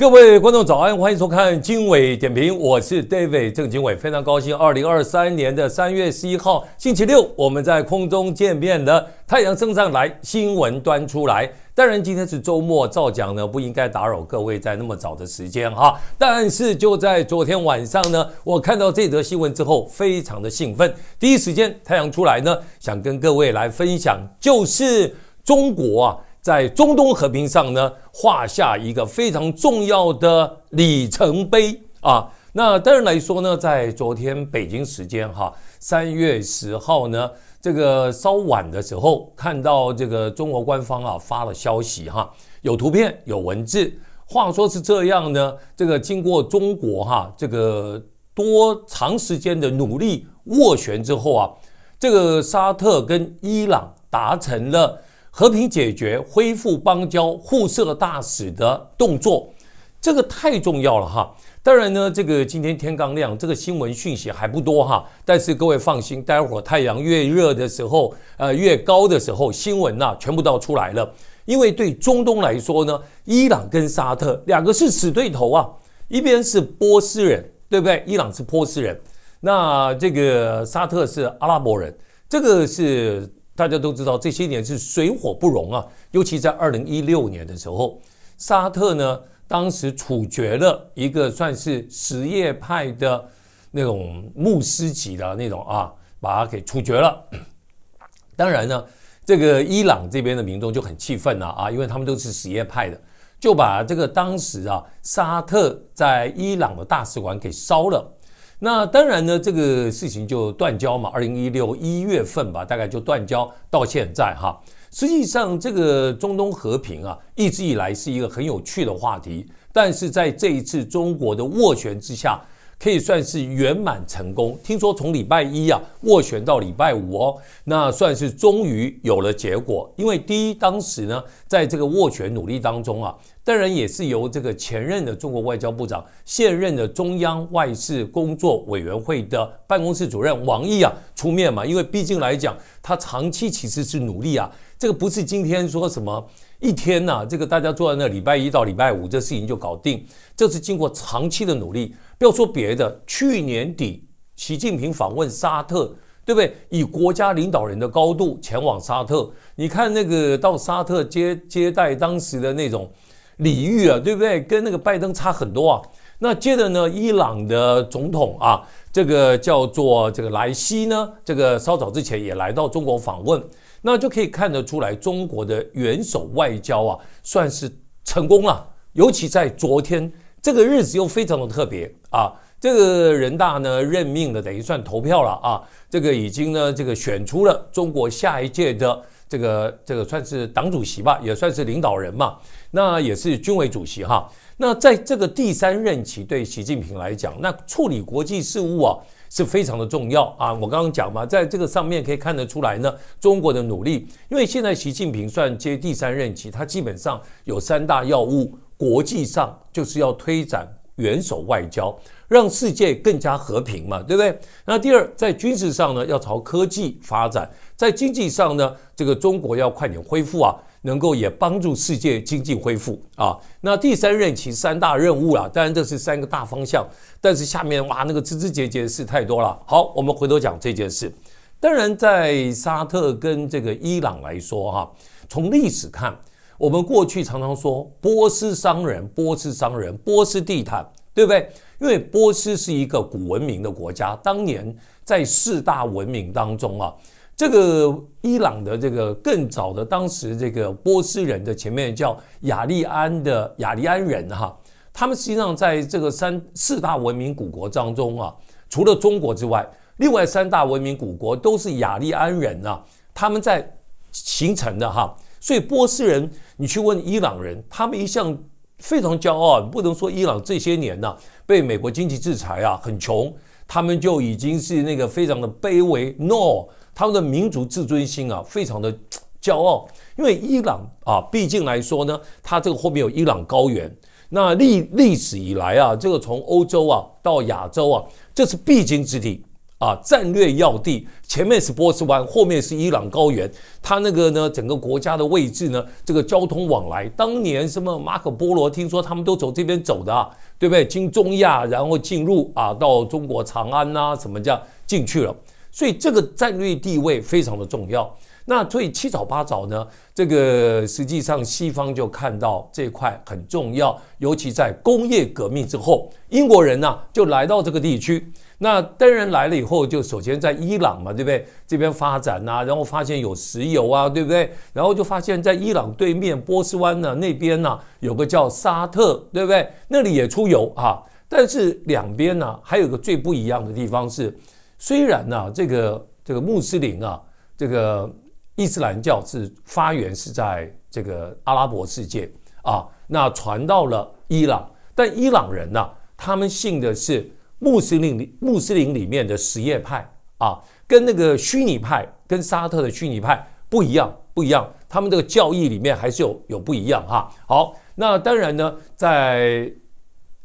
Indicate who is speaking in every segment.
Speaker 1: 各位观众早安，欢迎收看经纬点评，我是 David 郑经纬，非常高兴，二零二三年的三月十一号星期六，我们在空中见面了。太阳升上来，新闻端出来。当然，今天是周末，照讲呢不应该打扰各位在那么早的时间哈。但是就在昨天晚上呢，我看到这则新闻之后，非常的兴奋，第一时间太阳出来呢，想跟各位来分享，就是中国啊。在中东和平上呢，画下一个非常重要的里程碑啊！那当然来说呢，在昨天北京时间哈三月十号呢，这个稍晚的时候，看到这个中国官方啊发了消息哈，有图片有文字，话说是这样呢，这个经过中国哈这个多长时间的努力斡旋之后啊，这个沙特跟伊朗达成了。和平解决、恢复邦交、互设大使的动作，这个太重要了哈。当然呢，这个今天天刚亮，这个新闻讯息还不多哈。但是各位放心，待会儿太阳越热的时候，呃，越高的时候，新闻呐全部都出来了。因为对中东来说呢，伊朗跟沙特两个是死对头啊。一边是波斯人，对不对？伊朗是波斯人，那这个沙特是阿拉伯人，这个是。大家都知道这些年是水火不容啊，尤其在二零一六年的时候，沙特呢当时处决了一个算是什叶派的那种牧师级的那种啊，把他给处决了。当然呢，这个伊朗这边的民众就很气愤了啊，因为他们都是什叶派的，就把这个当时啊沙特在伊朗的大使馆给烧了。那当然呢，这个事情就断交嘛，二零一六一月份吧，大概就断交到现在哈。实际上，这个中东和平啊，一直以来是一个很有趣的话题，但是在这一次中国的斡旋之下。可以算是圆满成功。听说从礼拜一啊，斡旋到礼拜五哦，那算是终于有了结果。因为第一，当时呢，在这个斡旋努力当中啊，当然也是由这个前任的中国外交部长、现任的中央外事工作委员会的办公室主任王毅啊出面嘛。因为毕竟来讲，他长期其实是努力啊，这个不是今天说什么。一天呐，这个大家坐在那，礼拜一到礼拜五，这事情就搞定。这是经过长期的努力，不要说别的，去年底习近平访问沙特，对不对？以国家领导人的高度前往沙特，你看那个到沙特接接待当时的那种礼遇啊，对不对？跟那个拜登差很多啊。那接着呢，伊朗的总统啊，这个叫做这个莱西呢，这个稍早之前也来到中国访问。那就可以看得出来，中国的元首外交啊，算是成功了。尤其在昨天这个日子又非常的特别啊，这个人大呢任命了，等于算投票了啊，这个已经呢这个选出了中国下一届的这个这个算是党主席吧，也算是领导人嘛，那也是军委主席哈。那在这个第三任期对习近平来讲，那处理国际事务啊。是非常的重要啊！我刚刚讲嘛，在这个上面可以看得出来呢，中国的努力。因为现在习近平算接第三任期，他基本上有三大要务：国际上就是要推展元首外交，让世界更加和平嘛，对不对？那第二，在军事上呢，要朝科技发展；在经济上呢，这个中国要快点恢复啊。能够也帮助世界经济恢复啊！那第三任期三大任务啊，当然这是三个大方向，但是下面哇那个枝枝节节事太多了。好，我们回头讲这件事。当然，在沙特跟这个伊朗来说哈，从历史看，我们过去常常说波斯商人、波斯商人、波斯地毯，对不对？因为波斯是一个古文明的国家，当年在四大文明当中啊。这个伊朗的这个更早的，当时这个波斯人的前面叫雅利安的雅利安人哈，他们实际上在这个三四大文明古国当中啊，除了中国之外，另外三大文明古国都是雅利安人啊，他们在形成的哈。所以波斯人，你去问伊朗人，他们一向非常骄傲，不能说伊朗这些年呢被美国经济制裁啊很穷，他们就已经是那个非常的卑微。No。他们的民族自尊心啊，非常的 骄傲，因为伊朗啊，毕竟来说呢，它这个后面有伊朗高原，那历历史以来啊，这个从欧洲啊到亚洲啊，这是必经之地啊，战略要地，前面是波斯湾，后面是伊朗高原，它那个呢，整个国家的位置呢，这个交通往来，当年什么马可波罗，听说他们都走这边走的，啊，对不对？经中亚，然后进入啊，到中国长安呐，什么叫进去了？所以这个战略地位非常的重要。那所以七早八早呢，这个实际上西方就看到这块很重要，尤其在工业革命之后，英国人呢就来到这个地区。那当然来了以后，就首先在伊朗嘛，对不对？这边发展呐，然后发现有石油啊，对不对？然后就发现在伊朗对面波斯湾呢那边呢，有个叫沙特，对不对？那里也出油啊。但是两边呢，还有个最不一样的地方是。虽然呢，这个这个穆斯林啊，这个伊斯兰教是发源是在这个阿拉伯世界啊，那传到了伊朗，但伊朗人呢，他们信的是穆斯林穆斯林里面的什叶派啊，跟那个虚拟派，跟沙特的虚拟派不一样，不一样，他们这个教义里面还是有有不一样哈。好，那当然呢，在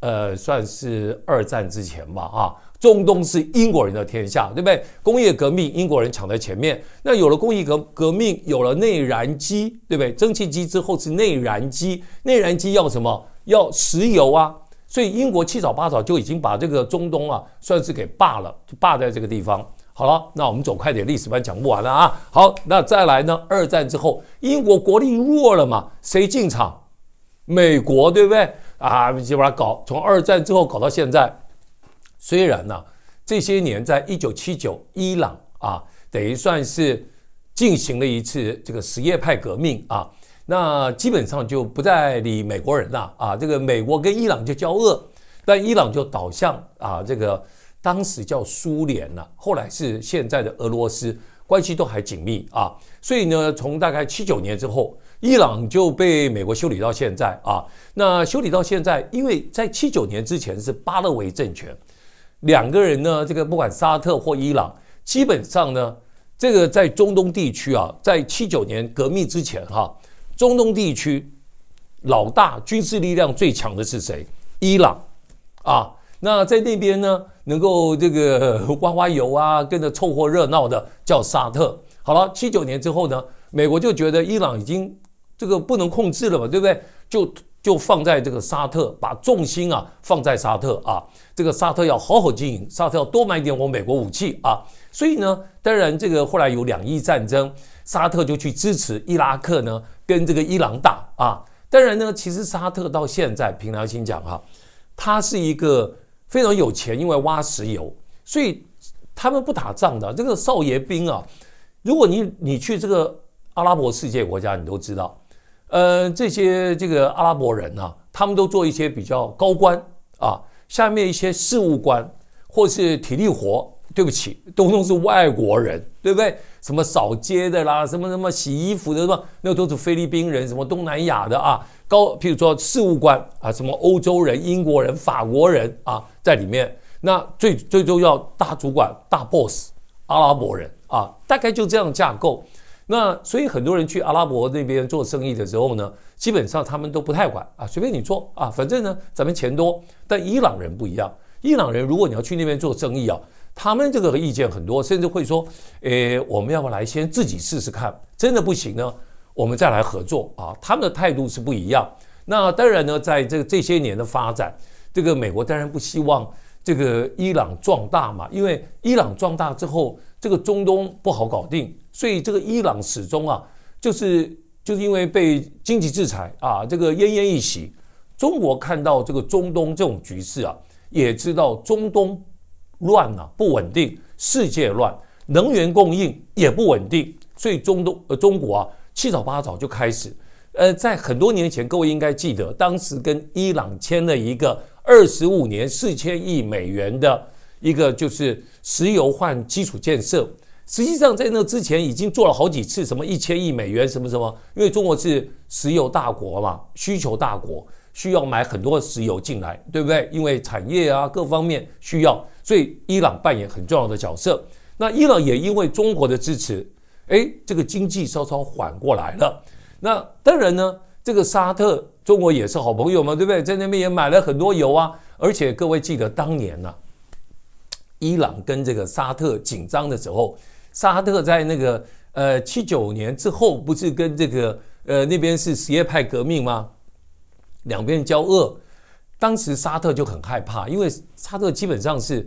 Speaker 1: 呃算是二战之前吧，啊。中东是英国人的天下，对不对？工业革命英国人抢在前面，那有了工业革革命，有了内燃机，对不对？蒸汽机之后是内燃机，内燃机要什么？要石油啊！所以英国七早八早就已经把这个中东啊，算是给霸了，就霸在这个地方。好了，那我们走快点，历史班讲不完了啊！好，那再来呢？二战之后，英国国力弱了嘛？谁进场？美国，对不对？啊，就把它搞从二战之后搞到现在。虽然呢，这些年在一九七九，伊朗啊，等于算是进行了一次这个什叶派革命啊，那基本上就不再理美国人了啊。这个美国跟伊朗就交恶，但伊朗就倒向啊，这个当时叫苏联了，后来是现在的俄罗斯，关系都还紧密啊。所以呢，从大概七九年之后，伊朗就被美国修理到现在啊。那修理到现在，因为在七九年之前是巴勒维政权。两个人呢，这个不管沙特或伊朗，基本上呢，这个在中东地区啊，在七九年革命之前哈，中东地区老大军事力量最强的是谁？伊朗啊，那在那边呢，能够这个挖挖油啊，跟着凑合热闹的叫沙特。好了，七九年之后呢，美国就觉得伊朗已经这个不能控制了嘛，对不对？就。就放在这个沙特，把重心啊放在沙特啊，这个沙特要好好经营，沙特要多买点我美国武器啊。所以呢，当然这个后来有两伊战争，沙特就去支持伊拉克呢，跟这个伊朗打啊。当然呢，其实沙特到现在，凭良心讲哈，他是一个非常有钱，因为挖石油，所以他们不打仗的。这个少爷兵啊，如果你你去这个阿拉伯世界国家，你都知道。呃，这些这个阿拉伯人呢，他们都做一些比较高官啊，下面一些事务官或是体力活。对不起，东东是外国人，对不对？什么扫街的啦，什么什么洗衣服的，什么那都是菲律宾人，什么东南亚的啊。高，譬如说事务官啊，什么欧洲人、英国人、法国人啊，在里面。那最最重要大主管、大 boss，阿拉伯人啊，大概就这样架构。那所以很多人去阿拉伯那边做生意的时候呢，基本上他们都不太管啊，随便你做啊，反正呢咱们钱多。但伊朗人不一样，伊朗人如果你要去那边做生意啊，他们这个意见很多，甚至会说，诶，我们要不来先自己试试看，真的不行呢，我们再来合作啊。他们的态度是不一样。那当然呢，在这这些年的发展，这个美国当然不希望这个伊朗壮大嘛，因为伊朗壮大之后。这个中东不好搞定，所以这个伊朗始终啊，就是就是因为被经济制裁啊，这个奄奄一息。中国看到这个中东这种局势啊，也知道中东乱啊，不稳定，世界乱，能源供应也不稳定，所以中东呃，中国啊，七早八早就开始，呃，在很多年前，各位应该记得，当时跟伊朗签了一个二十五年四千亿美元的。一个就是石油换基础建设，实际上在那之前已经做了好几次，什么一千亿美元，什么什么，因为中国是石油大国嘛，需求大国，需要买很多石油进来，对不对？因为产业啊各方面需要，所以伊朗扮演很重要的角色。那伊朗也因为中国的支持，哎，这个经济稍稍缓过来了。那当然呢，这个沙特中国也是好朋友嘛，对不对？在那边也买了很多油啊，而且各位记得当年呢。伊朗跟这个沙特紧张的时候，沙特在那个呃七九年之后，不是跟这个呃那边是什叶派革命吗？两边交恶，当时沙特就很害怕，因为沙特基本上是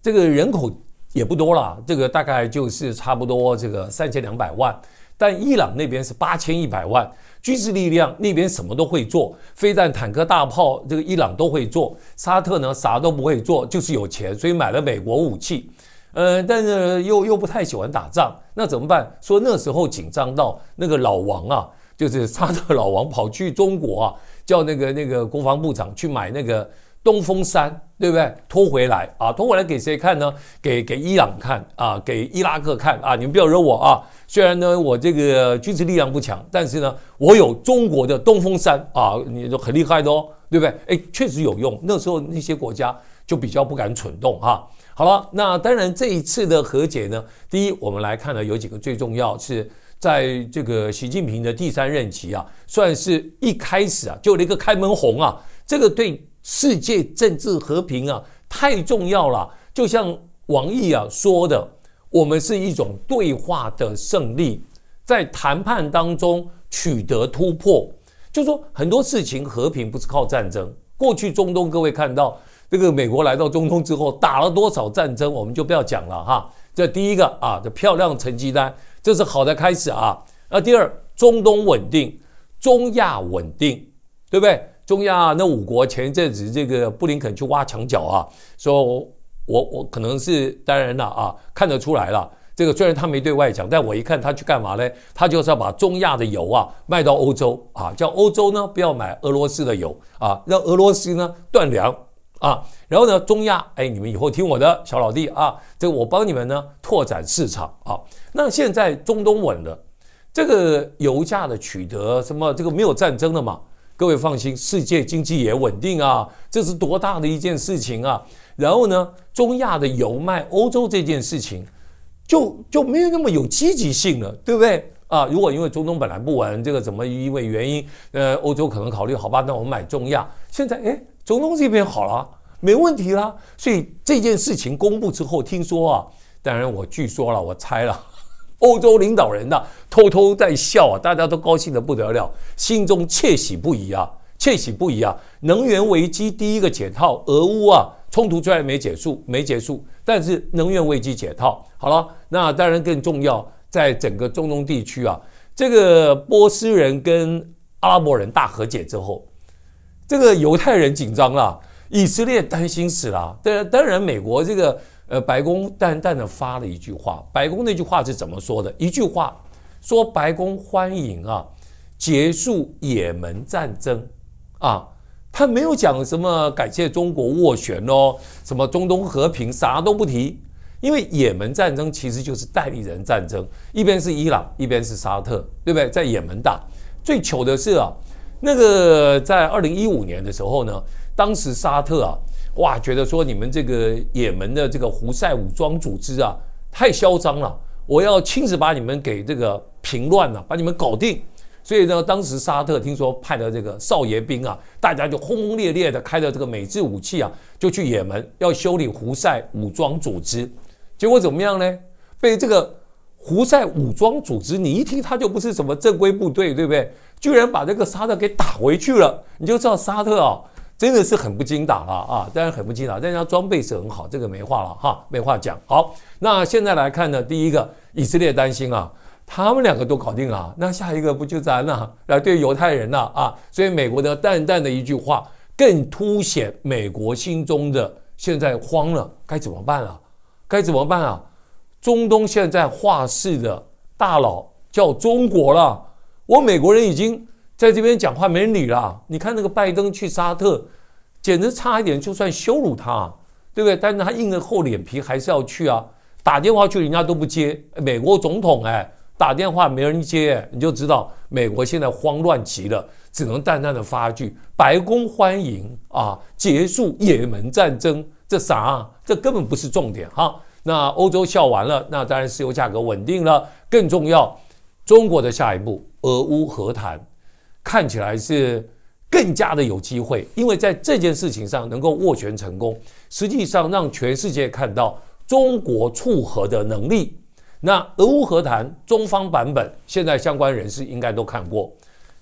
Speaker 1: 这个人口也不多了，这个大概就是差不多这个三千两百万。但伊朗那边是八千一百万军事力量，那边什么都会做，飞弹、坦克、大炮，这个伊朗都会做。沙特呢，啥都不会做，就是有钱，所以买了美国武器。呃，但是又又不太喜欢打仗，那怎么办？说那时候紧张到那个老王啊，就是沙特老王跑去中国啊，叫那个那个国防部长去买那个。东风三，对不对？拖回来啊，拖回来给谁看呢？给给伊朗看啊，给伊拉克看啊！你们不要惹我啊！虽然呢，我这个军事力量不强，但是呢，我有中国的东风三啊，你都很厉害的哦，对不对？哎，确实有用。那时候那些国家就比较不敢蠢动哈。好了，那当然这一次的和解呢，第一我们来看呢，有几个最重要是在这个习近平的第三任期啊，算是一开始啊，就了一个开门红啊，这个对。世界政治和平啊，太重要了。就像王毅啊说的，我们是一种对话的胜利，在谈判当中取得突破。就说很多事情，和平不是靠战争。过去中东，各位看到这个美国来到中东之后，打了多少战争，我们就不要讲了哈。这第一个啊，这漂亮成绩单，这是好的开始啊。那第二，中东稳定，中亚稳定，对不对？中亚那五国前一阵子，这个布林肯去挖墙角啊，说我我我可能是当然了啊，看得出来了。这个虽然他没对外讲，但我一看他去干嘛呢？他就是要把中亚的油啊卖到欧洲啊，叫欧洲呢不要买俄罗斯的油啊，让俄罗斯呢断粮啊。然后呢，中亚哎，你们以后听我的，小老弟啊，这个我帮你们呢拓展市场啊。那现在中东稳了，这个油价的取得什么？这个没有战争了嘛？各位放心，世界经济也稳定啊，这是多大的一件事情啊！然后呢，中亚的油卖欧洲这件事情，就就没有那么有积极性了，对不对啊？如果因为中东本来不稳，这个怎么因为原因，呃，欧洲可能考虑好吧，那我们买中亚。现在哎，中东这边好了，没问题了。所以这件事情公布之后，听说啊，当然我据说了，我猜了。欧洲领导人啊，偷偷在笑啊，大家都高兴的不得了，心中窃喜不已啊，窃喜不已啊！能源危机第一个解套，俄乌啊冲突虽然没结束，没结束，但是能源危机解套好了。那当然更重要，在整个中东地区啊，这个波斯人跟阿拉伯人大和解之后，这个犹太人紧张了，以色列担心死了。然，当然，美国这个。呃，白宫淡淡的发了一句话。白宫那句话是怎么说的？一句话，说白宫欢迎啊，结束也门战争，啊，他没有讲什么感谢中国斡旋哦，什么中东和平啥都不提。因为也门战争其实就是代理人战争，一边是伊朗，一边是沙特，对不对？在也门打。最糗的是啊，那个在二零一五年的时候呢，当时沙特啊。哇，觉得说你们这个也门的这个胡塞武装组织啊太嚣张了，我要亲自把你们给这个平乱了，把你们搞定。所以呢，当时沙特听说派的这个少爷兵啊，大家就轰轰烈烈的开着这个美制武器啊，就去也门要修理胡塞武装组织。结果怎么样呢？被这个胡塞武装组织，你一听他就不是什么正规部队，对不对？居然把这个沙特给打回去了，你就知道沙特啊。真的是很不经打了啊，当然很不经打，但人家装备是很好，这个没话了哈，没话讲。好，那现在来看呢，第一个，以色列担心啊，他们两个都搞定了，那下一个不就咱了？来对犹太人了啊，所以美国的淡淡的一句话，更凸显美国心中的现在慌了，该怎么办啊？该怎么办啊？中东现在画事的大佬叫中国了，我美国人已经。在这边讲话没人理了。你看那个拜登去沙特，简直差一点就算羞辱他，对不对？但是他硬着厚脸皮还是要去啊。打电话去人家都不接，美国总统哎，打电话没人接，你就知道美国现在慌乱极了，只能淡淡的发句“白宫欢迎啊，结束也门战争”，这啥？这根本不是重点哈。那欧洲笑完了，那当然石油价格稳定了，更重要，中国的下一步，俄乌和谈。看起来是更加的有机会，因为在这件事情上能够斡旋成功，实际上让全世界看到中国促和的能力。那俄乌和谈中方版本，现在相关人士应该都看过，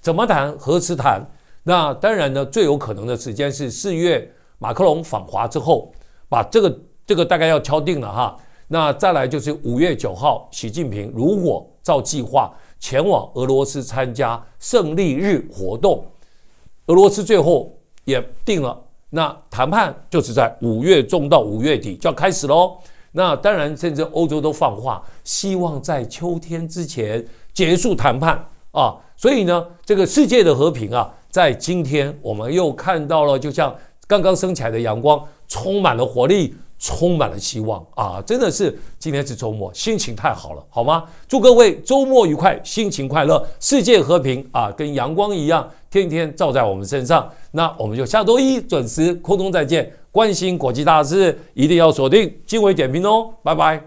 Speaker 1: 怎么谈何时谈？那当然呢，最有可能的时间是四月马克龙访华之后，把这个这个大概要敲定了哈。那再来就是五月九号，习近平如果照计划。前往俄罗斯参加胜利日活动，俄罗斯最后也定了，那谈判就是在五月中到五月底就要开始喽。那当然，甚至欧洲都放话，希望在秋天之前结束谈判啊。所以呢，这个世界的和平啊，在今天我们又看到了，就像刚刚升起来的阳光，充满了活力。充满了希望啊！真的是今天是周末，心情太好了，好吗？祝各位周末愉快，心情快乐，世界和平啊，跟阳光一样，天天照在我们身上。那我们就下周一准时空中再见，关心国际大事，一定要锁定经纬点评哦，拜拜。